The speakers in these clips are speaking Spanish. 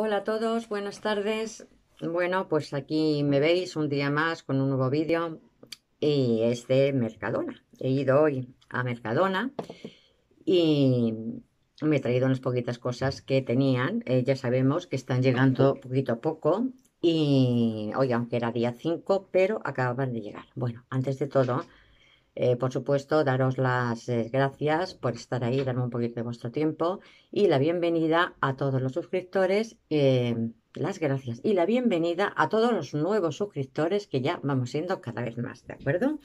Hola a todos, buenas tardes. Bueno, pues aquí me veis un día más con un nuevo vídeo y es de Mercadona. He ido hoy a Mercadona y me he traído unas poquitas cosas que tenían. Eh, ya sabemos que están llegando poquito a poco y hoy aunque era día 5, pero acababan de llegar. Bueno, antes de todo eh, por supuesto, daros las eh, gracias por estar ahí, darme un poquito de vuestro tiempo y la bienvenida a todos los suscriptores. Eh, las gracias y la bienvenida a todos los nuevos suscriptores que ya vamos siendo cada vez más, ¿de acuerdo?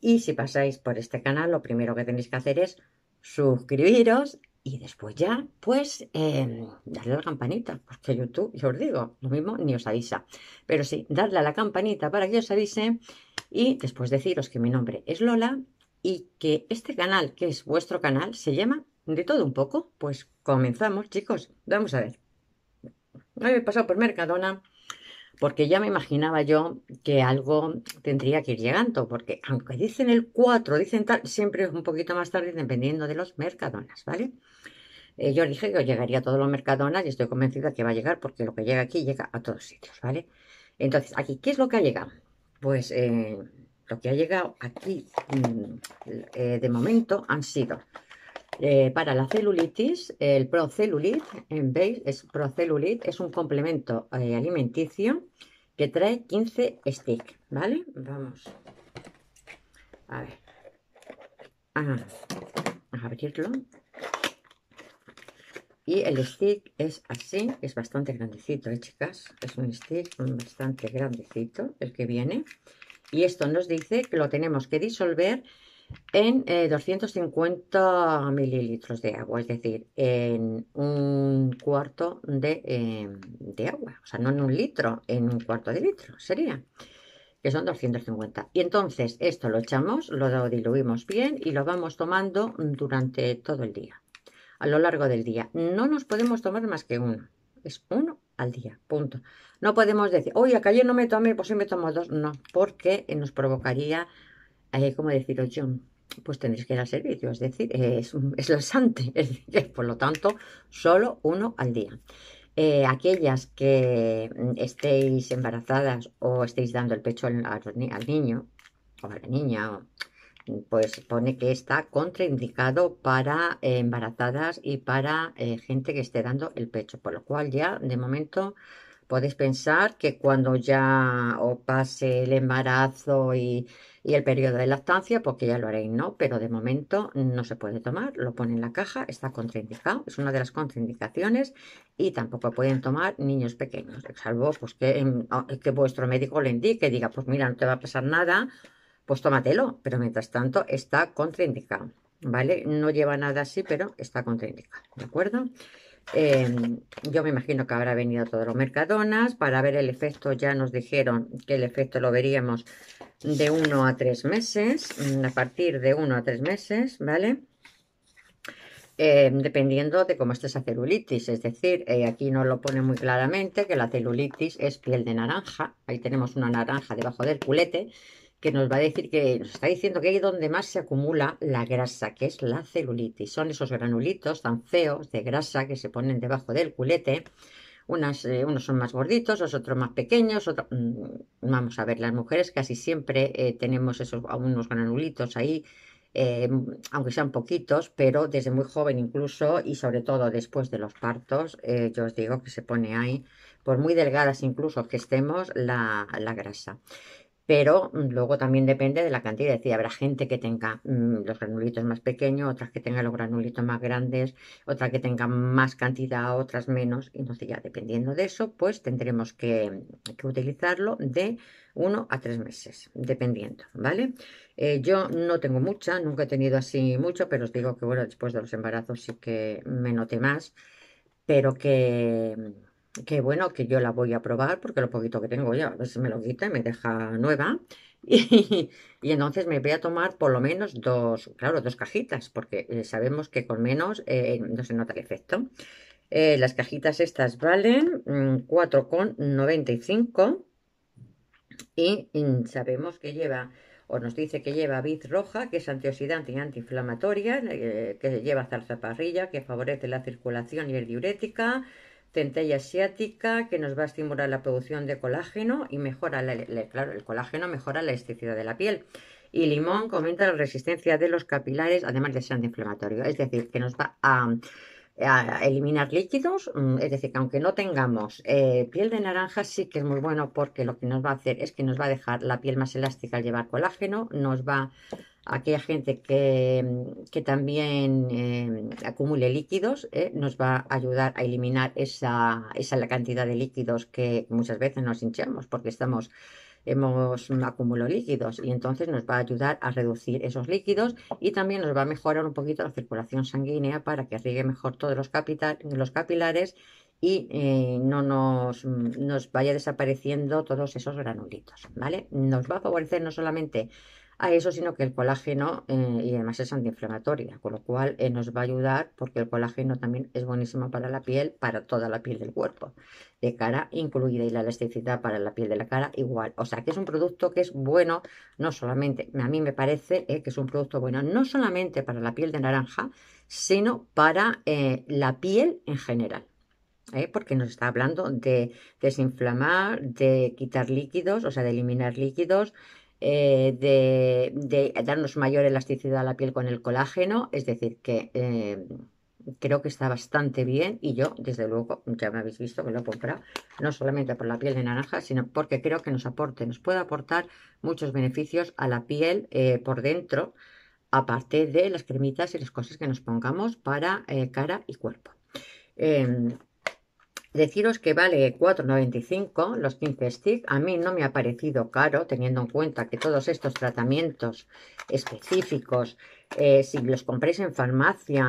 Y si pasáis por este canal, lo primero que tenéis que hacer es suscribiros y después ya, pues, em, darle a la campanita, porque YouTube, yo os digo, lo mismo ni os avisa. Pero sí, darle a la campanita para que os avise y después deciros que mi nombre es Lola y que este canal, que es vuestro canal, se llama De todo un poco. Pues comenzamos, chicos. Vamos a ver. Hoy he pasado por Mercadona porque ya me imaginaba yo que algo tendría que ir llegando, porque aunque dicen el 4, dicen tal, siempre es un poquito más tarde dependiendo de los Mercadonas, ¿vale? Eh, yo dije que llegaría a todos los Mercadonas y estoy convencida que va a llegar porque lo que llega aquí llega a todos sitios, ¿vale? Entonces, aquí, ¿qué es lo que ha llegado? pues eh, lo que ha llegado aquí mm, eh, de momento han sido eh, para la celulitis, el procelulit, en base, es procelulit, es un complemento alimenticio que trae 15 stick, ¿vale? Vamos. A ver. a ah, abrirlo. Y el stick es así, es bastante grandecito, ¿eh, chicas? Es un stick bastante grandecito el que viene. Y esto nos dice que lo tenemos que disolver en 250 eh, mililitros de agua, es decir, en un cuarto eh, de, agua, o sea, no en un litro, en un cuarto de litro sería, que son 250. Y entonces esto lo echamos, lo diluimos bien y lo vamos tomando durante todo el día a lo largo del día. No nos podemos tomar más que uno. Es uno al día, punto. No podemos decir, hoy acá yo no me tomé, pues si me tomo dos. No, porque nos provocaría, como eh, ¿cómo decirlo, John? Pues tenéis que ir al servicio, es decir, es, es decir, por lo tanto, solo uno al día. Eh, aquellas que mm, estéis embarazadas o estéis dando el pecho al, al niño o a la niña o pues pone que está contraindicado para eh, embarazadas y para eh, gente que esté dando el pecho, por lo cual ya de momento podéis pensar que cuando ya os pase el embarazo y, el periodo de lactancia, porque ya lo haréis, ¿no? Pero de momento no se puede tomar, lo pone en la caja, está contraindicado, es una de las contraindicaciones y tampoco pueden tomar niños pequeños, salvo pues que, mm, que vuestro médico le indique, diga, pues mira, no te va a pasar nada pues tómatelo, pero mientras tanto está contraindicado, ¿vale? No lleva nada así, pero está contraindicado, ¿de acuerdo? Em, yo me imagino que habrá venido a todos los mercadonas para ver el efecto, ya nos dijeron que el efecto lo veríamos de uno a tres meses, mm, a partir de uno a tres meses, ¿vale? Em, dependiendo de cómo esté esa celulitis, es decir, eh, aquí nos lo pone muy claramente que la celulitis es piel de naranja, ahí tenemos una naranja debajo del culete, que nos va a decir que nos está diciendo que ahí donde más se acumula la grasa, que es la celulitis. Son esos granulitos tan feos de grasa que se ponen debajo del culete. Eh, unos son más gorditos, los otros más pequeños. Mm, vamos a ver, las mujeres casi siempre eh, tenemos esos unos granulitos ahí, eh, aunque sean poquitos, pero desde muy joven incluso y sobre todo después de los partos, yo os digo que se pone ahí, por muy delgadas incluso que estemos, la, la grasa pero mm, luego también depende de la cantidad. Es decir, habrá gente que tenga mm, los granulitos más pequeños, otras que tengan los granulitos más grandes, otra que tenga más cantidad, otras menos. y Entonces ya dependiendo de eso, pues tendremos que, utilizarlo de uno a tres meses, dependiendo, ¿vale? Eh, yo no tengo mucha, nunca he tenido así mucho, pero os digo que bueno, después de los embarazos sí que me noté más, pero que que bueno, que yo la voy a probar porque lo poquito que tengo ya, a me lo quita y me deja nueva. Y, entonces me voy a tomar por lo menos dos, claro, dos cajitas, porque eh, sabemos que con menos eh, no se nota el efecto. Eh, las cajitas estas valen 4,95 mm, y, mm, sabemos que lleva o nos dice que lleva vid roja, que es antioxidante y antiinflamatoria, que lleva parrilla, que favorece la circulación y el diurética, Centella asiática, que nos va a estimular la producción de colágeno y mejora, la, claro, el colágeno mejora la elasticidad de la piel. Y limón aumenta la resistencia de los capilares, además de ser antiinflamatorio. Es decir, que nos va a, eliminar líquidos. Mm, es decir, que aunque no tengamos eh, piel de naranja, sí que es muy bueno porque lo que nos va a hacer es que nos va a dejar la piel más elástica al llevar colágeno, nos va a aquella gente que, que también eh, acumule líquidos, ¿eh? nos va a ayudar a eliminar esa, la cantidad de líquidos que muchas veces nos hinchamos porque estamos hemos acumulado líquidos y entonces nos va a ayudar a reducir esos líquidos y también nos va a mejorar un poquito la circulación sanguínea para que riegue mejor todos los, los capilares y eh, no nos, nos, vaya desapareciendo todos esos granulitos, ¿vale? Nos va a favorecer no solamente a eso, sino que el colágeno eh, y además es antiinflamatoria, con lo cual eh, nos va a ayudar porque el colágeno también es buenísimo para la piel, para toda la piel del cuerpo, de cara incluida y la elasticidad para la piel de la cara igual. O sea que es un producto que es bueno, no solamente, a mí me parece eh, que es un producto bueno, no solamente para la piel de naranja, sino para la piel en general. porque nos está hablando de desinflamar, de quitar líquidos, o sea, de eliminar líquidos, eh, de, darnos mayor elasticidad a la piel con el colágeno, es decir, que eh, creo que está bastante bien y yo, desde luego, ya me habéis visto que lo he comprado, no solamente por la piel de naranja, sino porque creo que nos aporte, nos puede aportar muchos beneficios a la piel eh, por dentro, aparte de las cremitas y las cosas que nos pongamos para cara y cuerpo. Em, Deciros que vale 4,95 los 15 stick. A mí no me ha parecido caro, teniendo en cuenta que todos estos tratamientos específicos, eh, si los compráis en farmacia,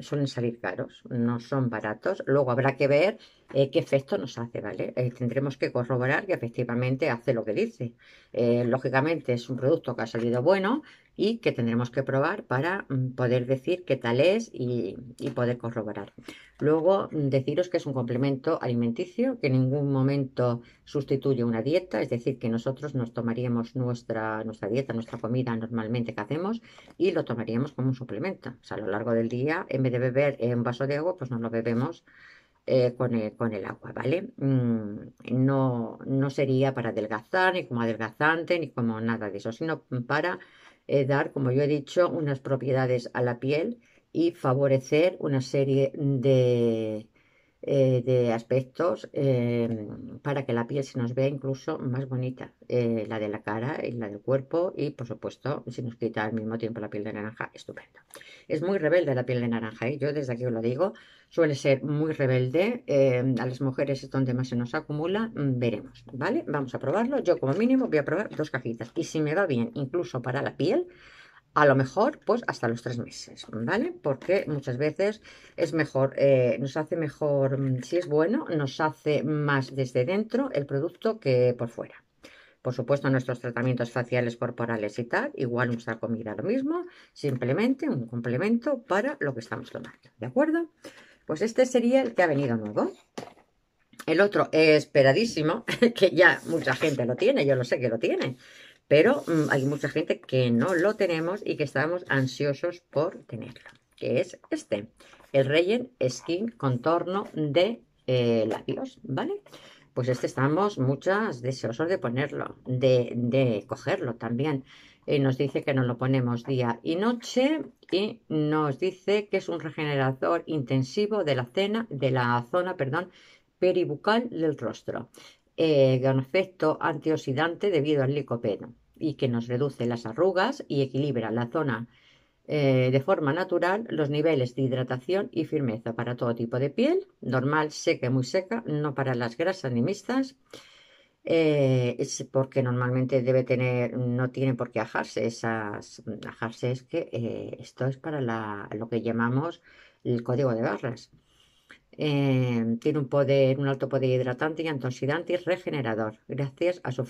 suelen salir caros, no son baratos. Luego habrá que ver eh, qué efecto nos hace, ¿vale? Eh, tendremos que corroborar que efectivamente hace lo que dice. lógicamente es un producto que ha salido bueno, y que tendremos que probar para mm, poder decir qué tal es y, poder corroborar. Luego, mm, deciros que es un complemento alimenticio, que en ningún momento sustituye una dieta, es decir, que nosotros nos tomaríamos nuestra, nuestra dieta, nuestra comida normalmente que hacemos y lo tomaríamos como un suplemento. O sea, a lo largo del día, en vez de beber eh, un vaso de agua, pues nos lo bebemos eh, con, el, agua, ¿vale? Mm, no, no sería para adelgazar, ni como adelgazante, ni como nada de eso, sino para eh, dar, como yo he dicho, unas propiedades a la piel y favorecer una serie de, eh, de aspectos em, para que la piel se nos vea incluso más bonita, eh, la de la cara y la del cuerpo y por supuesto si nos quita al mismo tiempo la piel de naranja, estupendo. Es muy rebelde la piel de naranja, ¿eh? yo desde aquí os lo digo, suele ser muy rebelde, em, a las mujeres es donde más se nos acumula, mm, veremos, ¿vale? Vamos a probarlo, yo como mínimo voy a probar dos cajitas y si me va bien incluso para la piel, a lo mejor pues hasta los tres meses, ¿vale? Porque muchas veces es mejor, eh, nos hace mejor, mm, si es bueno, nos hace más desde dentro el producto que por fuera. Por supuesto, nuestros tratamientos faciales, corporales y tal, igual nuestra comida lo mismo, simplemente un complemento para lo que estamos tomando, ¿de acuerdo? Pues este sería el que ha venido nuevo. El otro esperadísimo, que ya mucha gente lo tiene, yo lo sé que lo tiene, pero mm, hay mucha gente que no lo tenemos y que estamos ansiosos por tenerlo, que es este, el Reyen Skin Contorno de eh, Labios, ¿vale? Pues este estamos muchas deseosos de ponerlo, de, cogerlo también. Eh, nos dice que nos lo ponemos día y noche y nos dice que es un regenerador intensivo de la, cena, de la zona perdón, peribucal del rostro eh, con efecto antioxidante debido al licopeno y que nos reduce las arrugas y equilibra la zona eh, de forma natural los niveles de hidratación y firmeza para todo tipo de piel, normal, seca, y muy seca, no para las grasas ni mixtas, eh, es porque normalmente debe tener, no tiene por qué ajarse esas, ajarse es que eh, esto es para lo que llamamos el código de barras. Em, tiene un poder, un alto poder hidratante y antioxidante y regenerador, gracias a su,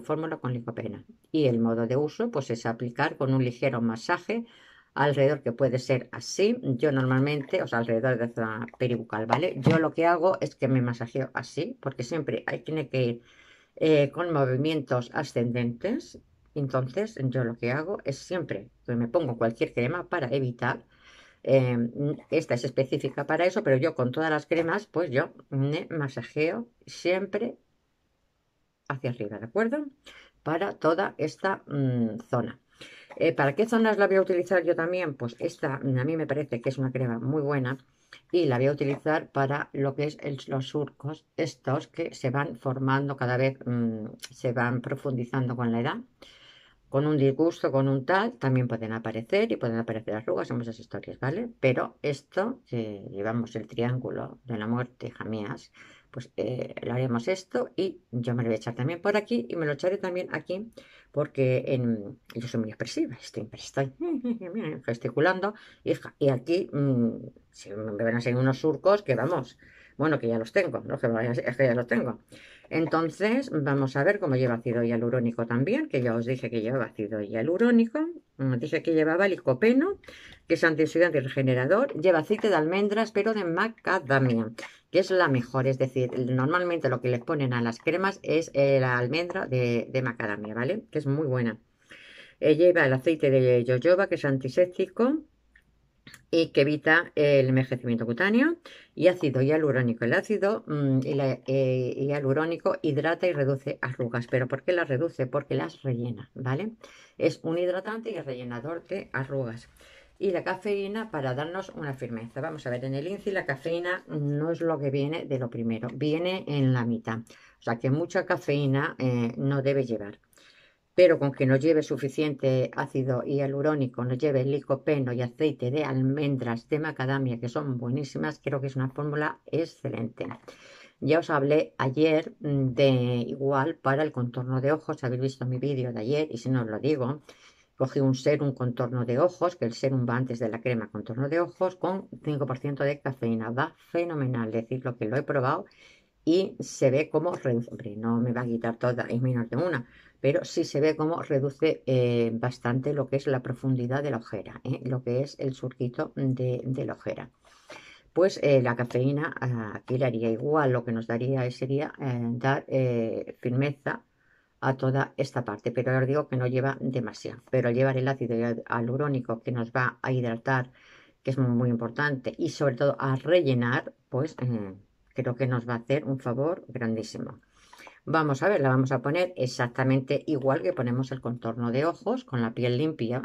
fórmula con licopena. Y el modo de uso, pues es aplicar con un ligero masaje alrededor, que puede ser así. Yo normalmente, o sea, alrededor de la peribucal, ¿vale? Yo lo que hago es que me masajeo así, porque siempre hay, tiene que ir eh, con movimientos ascendentes. Entonces, yo lo que hago es siempre que me pongo cualquier crema para evitar Em, esta es específica para eso, pero yo con todas las cremas, pues yo me masajeo siempre hacia arriba, ¿de acuerdo? Para toda esta mm, zona. Eh, ¿Para qué zonas la voy a utilizar yo también? Pues esta mm, a mí me parece que es una crema muy buena y la voy a utilizar para lo que es los surcos estos que se van formando cada vez, mm, se van profundizando con la edad con un disgusto, con un tal, también pueden aparecer y pueden aparecer arrugas, en muchas historias, ¿vale? Pero esto, llevamos el triángulo de la muerte, hija mías, pues eh, lo haremos esto y yo me lo voy a echar también por aquí y me lo echaré también aquí porque en, em, yo soy muy expresiva, estoy, estoy gesticulando hija, y aquí mm, si me van a salir unos surcos que vamos, bueno, que ya los tengo, no es que ya los tengo. Entonces, vamos a ver cómo lleva ácido hialurónico también, que ya os dije que lleva ácido hialurónico. Mm, dije que llevaba licopeno, que es antioxidante y regenerador. Lleva aceite de almendras, pero de macadamia, que es la mejor. Es decir, normalmente lo que les ponen a las cremas es eh, la almendra de, macadamia, ¿vale? Que es muy buena eh, lleva el aceite de jojoba, que es antiséptico, y que evita el envejecimiento cutáneo y ácido hialurónico. El ácido mm, eh, hialurónico hidrata y reduce arrugas, pero ¿por qué las reduce? Porque las rellena, ¿vale? Es un hidratante y rellenador de arrugas. Y la cafeína para darnos una firmeza. Vamos a ver, en el INCI la cafeína no es lo que viene de lo primero, viene en la mitad. O sea que mucha cafeína eh, no debe llevar pero con que nos lleve suficiente ácido hialurónico, nos lleve licopeno y aceite de almendras de macadamia, que son buenísimas, creo que es una fórmula excelente. Ya os hablé ayer mm, de igual para el contorno de ojos, habéis visto mi vídeo de ayer y si no os lo digo, cogí un serum contorno de ojos, que el serum va antes de la crema contorno de ojos, con 5% de cafeína, va fenomenal, decir lo que lo he probado y se ve como, hombre, no me va a quitar toda, es menos de una, pero sí se ve cómo reduce eh, bastante lo que es la profundidad de la ojera, ¿eh? lo que es el surquito de, la ojera. Pues eh, la cafeína ah, aquí le haría igual, lo que nos daría sería dar firmeza a toda esta parte, pero os digo que no lleva demasiado, pero llevar el ácido alurónico que nos va a hidratar, que es muy importante, y sobre todo a rellenar, pues creo que nos va a hacer un favor grandísimo. Vamos a ver, la vamos a poner exactamente igual que ponemos el contorno de ojos con la piel limpia.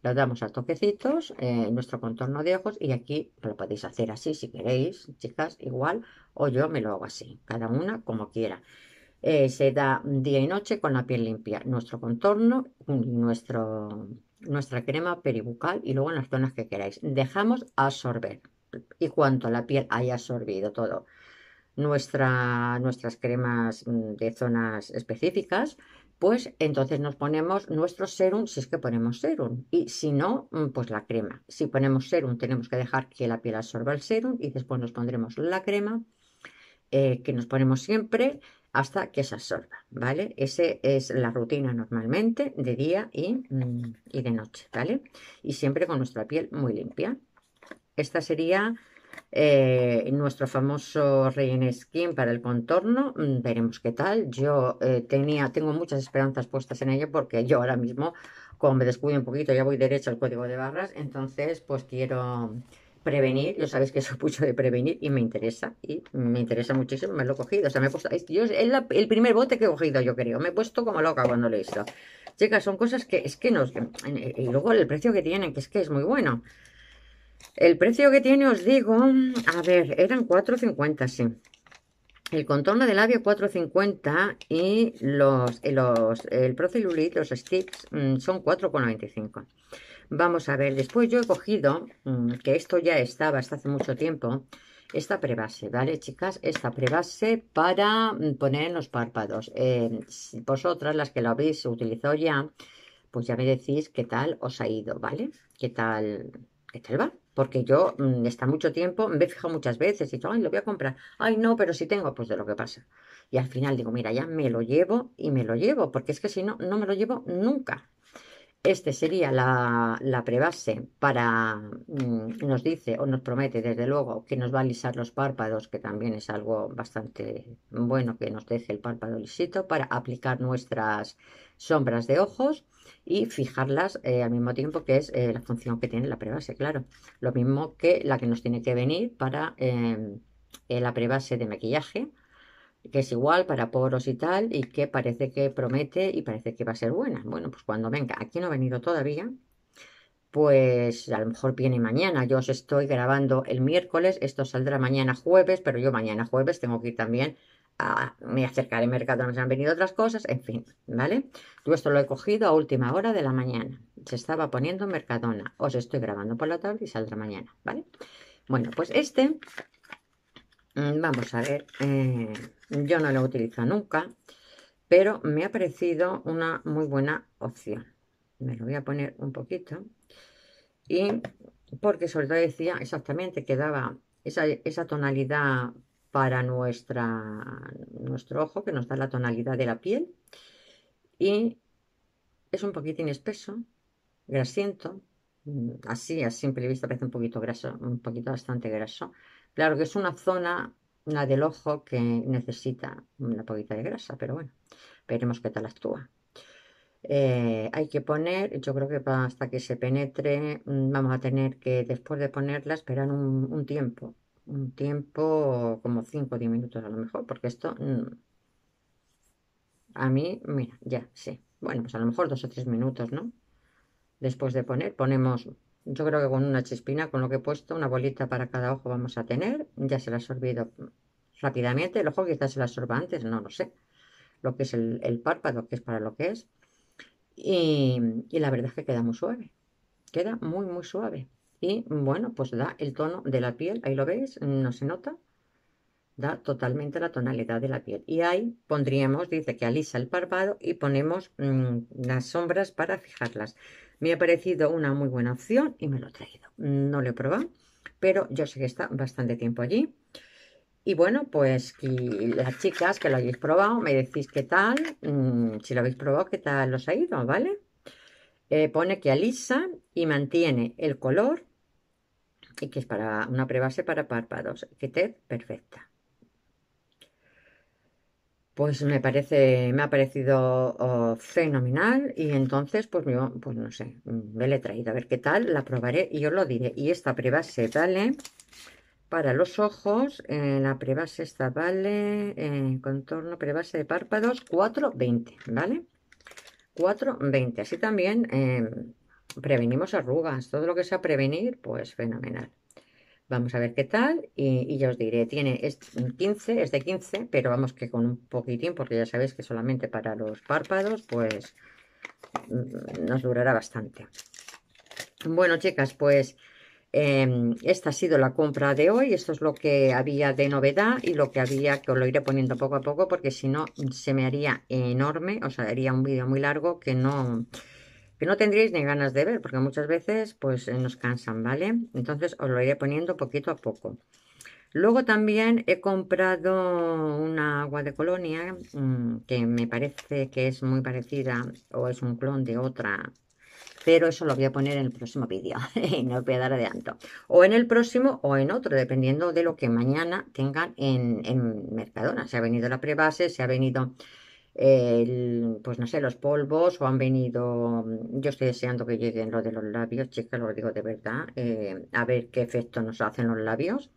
La damos a toquecitos, eh, nuestro contorno de ojos y aquí lo podéis hacer así si queréis, chicas, igual, o yo me lo hago así, cada una como quiera. Eh, se da día y noche con la piel limpia, nuestro contorno, nuestro, nuestra crema peribucal y luego en las zonas que queráis. Dejamos absorber y cuanto la piel haya absorbido todo nuestra, nuestras cremas mm, de zonas específicas, pues entonces nos ponemos nuestro serum si es que ponemos serum y si no, mm, pues la crema. Si ponemos serum tenemos que dejar que la piel absorba el serum y después nos pondremos la crema eh, que nos ponemos siempre hasta que se absorba, ¿vale? Esa es la rutina normalmente de día y, mm, y de noche, ¿vale? Y siempre con nuestra piel muy limpia. Esta sería eh, nuestro famoso Rain Skin para el contorno. Mm, veremos qué tal. Yo eh, tenía, tengo muchas esperanzas puestas en ello porque yo ahora mismo, como me descuido un poquito, ya voy derecho al código de barras. Entonces, pues quiero prevenir. Yo sabéis que soy mucho de prevenir y me interesa. Y me interesa muchísimo. Me lo he cogido. O sea, me he puesto. es el primer bote que he cogido, yo creo. Me he puesto como loca cuando lo he hecho. Chicas, son cosas que es que nos. Eh, y luego el precio que tienen, que es que es muy bueno. El precio que tiene, os digo, a ver, eran 4.50, sí. El contorno de labio 4.50 y los, los, el Procellulite, los sticks, mm, son 4.95. Vamos a ver, después yo he cogido, mm, que esto ya estaba hasta hace mucho tiempo, esta prebase, ¿vale, chicas? Esta prebase para mm, poner en los párpados. Eh, vosotras, las que lo habéis utilizado ya, pues ya me decís qué tal os ha ido, ¿vale? ¿Qué tal, qué tal va? porque yo mm, está mucho tiempo, me he fijado muchas veces, y dicho, ay, lo voy a comprar, ay, no, pero si tengo, pues de lo que pasa. Y al final digo, mira, ya me lo llevo y me lo llevo, porque es que si no, no me lo llevo nunca. Este sería la, la prebase para, mm, nos dice o nos promete desde luego que nos va a lisar los párpados, que también es algo bastante bueno que nos deje el párpado lisito, para aplicar nuestras sombras de ojos y fijarlas eh, al mismo tiempo que es eh, la función que tiene la prebase, claro. Lo mismo que la que nos tiene que venir para eh, la prebase de maquillaje que es igual para poros y tal, y que parece que promete y parece que va a ser buena. Bueno, pues cuando venga, aquí no ha venido todavía, pues a lo mejor viene mañana. Yo os estoy grabando el miércoles, esto saldrá mañana jueves, pero yo mañana jueves tengo que ir también a me acercaré mercadona Mercadona Se han venido otras cosas, en fin, ¿vale? Yo esto lo he cogido a última hora de la mañana. Se estaba poniendo Mercadona. Os estoy grabando por la tarde y saldrá mañana, ¿vale? Bueno, pues este Mm, vamos a ver, eh, yo no lo utilizo nunca, pero me ha parecido una muy buena opción. Me lo voy a poner un poquito. Y porque sobre todo decía exactamente que daba esa, tonalidad para nuestro ojo, que nos da la tonalidad de la piel. Y es un poquitín espeso, grasiento, mm, así a simple vista parece un poquito graso, un poquito bastante graso Claro que es una zona, la del ojo, que necesita una poquita de grasa, pero bueno, veremos qué tal actúa. Eh, hay que poner, yo creo que hasta que se penetre mm, vamos a tener que después de ponerla esperar un, un tiempo, un tiempo como 5 o 10 minutos a lo mejor, porque esto mm, a mí, mira, ya, sí. Bueno, pues a lo mejor 2 o 3 minutos, ¿no? Después de poner, ponemos yo creo que con una chispina, con lo que he puesto, una bolita para cada ojo vamos a tener. Ya se la ha absorbido rápidamente. El ojo quizás se la absorba antes, no lo sé. Lo que es el, párpado, que es para lo que es. Y, y, la verdad es que queda muy suave. Queda muy, muy suave. Y bueno, pues da el tono de la piel. Ahí lo veis, no se nota da totalmente la tonalidad de la piel. Y ahí pondríamos, dice que alisa el párpado y ponemos mm, las sombras para fijarlas. Me ha parecido una muy buena opción y me lo he traído. No lo he probado, pero yo sé que está bastante tiempo allí. Y bueno, pues las chicas que lo hayáis probado, me decís qué tal, mm, si lo habéis probado, qué tal os ha ido, ¿vale? Eh, pone que alisa y mantiene el color y que es para una prebase para párpados, que te perfecta pues me parece, me ha parecido oh, fenomenal y entonces, pues yo, pues no sé, me la he traído a ver qué tal, la probaré y yo lo diré. Y esta prebase vale para los ojos, eh, la prebase esta vale, eh, contorno prebase de párpados 420, ¿vale? 420, así también eh, prevenimos arrugas, todo lo que sea prevenir, pues fenomenal. Vamos a ver qué tal y, ya os diré. Tiene es 15, es de 15, pero vamos que con un poquitín, porque ya sabéis que solamente para los párpados, pues mm, nos durará bastante. Bueno, chicas, pues em, esta ha sido la compra de hoy. Esto es lo que había de novedad y lo que había, que os lo iré poniendo poco a poco, porque si no se me haría enorme, o sea, haría un vídeo muy largo que no que no tendréis ni ganas de ver, porque muchas veces pues eh, nos cansan, ¿vale? Entonces os lo iré poniendo poquito a poco. Luego también he comprado una agua de colonia mm, que me parece que es muy parecida o es un clon de otra, pero eso lo voy a poner en el próximo vídeo, y no os voy a dar adelanto. O en el próximo o en otro, dependiendo de lo que mañana tengan en, en Mercadona. Se ha venido la prebase, se ha venido pues no sé, los polvos o han venido, mm, yo estoy deseando que lleguen lo de los labios, chicas, lo digo de verdad, eh, a ver qué efecto nos hacen los labios.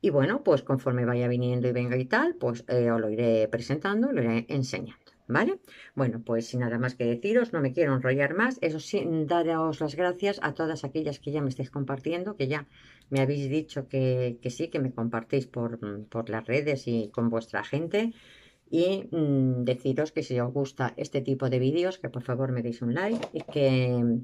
Y bueno, pues conforme vaya viniendo y venga y tal, pues eh, os lo iré presentando, lo iré enseñando. ¿Vale? Bueno, pues sin nada más que deciros, no me quiero enrollar más. Eso sí, daros las gracias a todas aquellas que ya me estáis compartiendo, que ya me habéis dicho que, que sí, que me compartís por, mm, por las redes y con vuestra gente y mm, deciros que si os gusta este tipo de vídeos, que por favor me deis un like y que,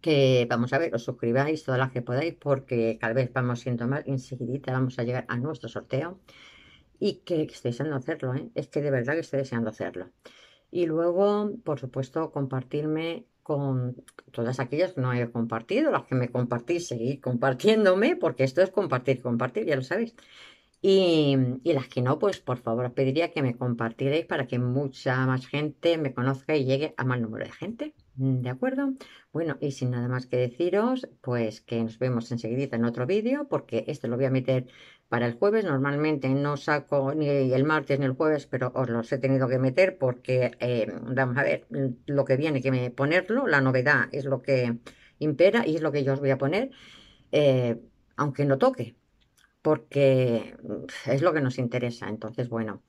que vamos a ver, os suscribáis todas las que podáis porque tal vez vamos siendo más, enseguida vamos a llegar a nuestro sorteo y que, estéis estoy deseando hacerlo, ¿eh? es que de verdad que estoy deseando hacerlo. Y luego, por supuesto, compartirme con todas aquellas que no he compartido, las que me compartís, seguir compartiéndome, porque esto es compartir, compartir, ya lo sabéis. Y, las que no, pues por favor os pediría que me compartierais para que mucha más gente me conozca y llegue a más número de gente. ¿De acuerdo? Bueno, y sin nada más que deciros, pues que nos vemos enseguida en otro vídeo, porque este lo voy a meter para el jueves. Normalmente no saco ni el martes ni el jueves, pero os los he tenido que meter porque, eh, vamos a ver, mm, lo que viene que me ponerlo, la novedad es lo que impera y es lo que yo os voy a poner, eh, aunque no toque, porque mm, es lo que nos interesa. Entonces, bueno,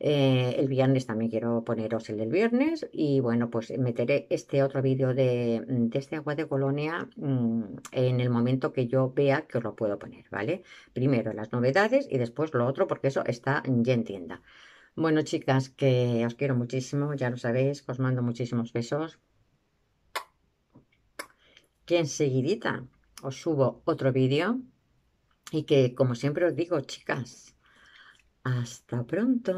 eh, el viernes también quiero poneros el del viernes y bueno, pues meteré este otro vídeo de, mm, este agua de colonia mm, en el momento que yo vea que os lo puedo poner, ¿vale? Primero las novedades y después lo otro porque eso está ya en tienda. Bueno, chicas, que os quiero muchísimo, ya lo sabéis, os mando muchísimos besos. Que enseguidita os subo otro vídeo y que, como siempre os digo, chicas, hasta pronto.